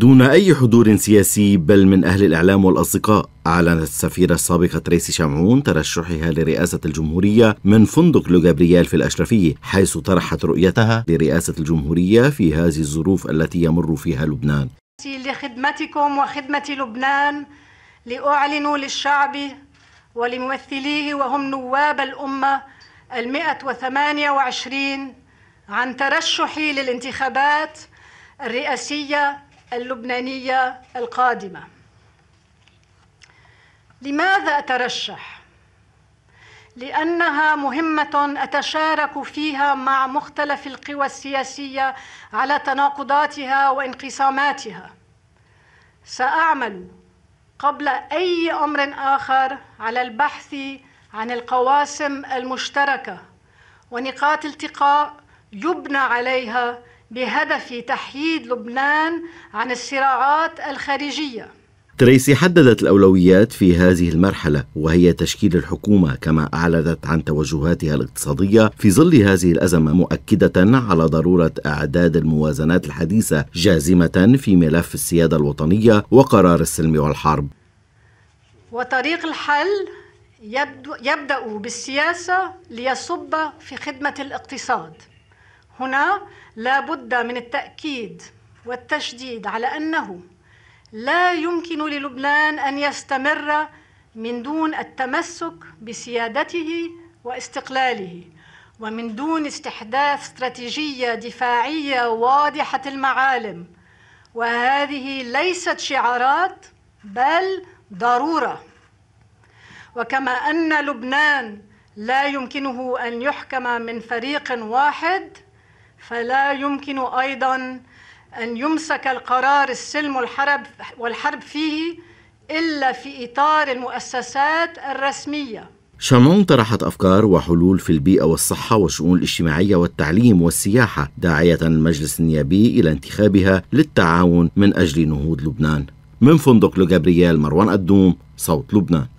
دون أي حضور سياسي بل من أهل الإعلام والأصدقاء أعلنت السفيرة السابقة تريسي شمعون ترشحها لرئاسة الجمهورية من فندق لو جابرييل في الأشرفية حيث طرحت رؤيتها لرئاسة الجمهورية في هذه الظروف التي يمر فيها لبنان لخدمتكم وخدمة لبنان لأعلن للشعب ولممثليه وهم نواب الأمة المئة وثمانية وعشرين عن ترشحي للانتخابات الرئاسية اللبنانية القادمة لماذا أترشح؟ لأنها مهمة أتشارك فيها مع مختلف القوى السياسية على تناقضاتها وانقساماتها سأعمل قبل أي أمر آخر على البحث عن القواسم المشتركة ونقاط التقاء يبنى عليها بهدف تحييد لبنان عن الصراعات الخارجيه تريسي حددت الأولويات في هذه المرحلة وهي تشكيل الحكومة كما أعلنت عن توجهاتها الاقتصادية في ظل هذه الأزمة مؤكدة على ضرورة إعداد الموازنات الحديثة جازمة في ملف السيادة الوطنية وقرار السلم والحرب وطريق الحل يبدأ بالسياسة ليصب في خدمة الاقتصاد هنا لا بد من التأكيد والتشديد على أنه لا يمكن للبنان أن يستمر من دون التمسك بسيادته واستقلاله ومن دون استحداث استراتيجية دفاعية واضحة المعالم وهذه ليست شعارات بل ضرورة وكما أن لبنان لا يمكنه أن يحكم من فريق واحد فلا يمكن أيضا أن يمسك القرار السلم والحرب والحرب فيه إلا في إطار المؤسسات الرسمية شامون طرحت أفكار وحلول في البيئة والصحة والشؤون الاجتماعية والتعليم والسياحة داعية المجلس النيابي إلى انتخابها للتعاون من أجل نهوض لبنان من فندق لجابرييل مروان الدوم صوت لبنان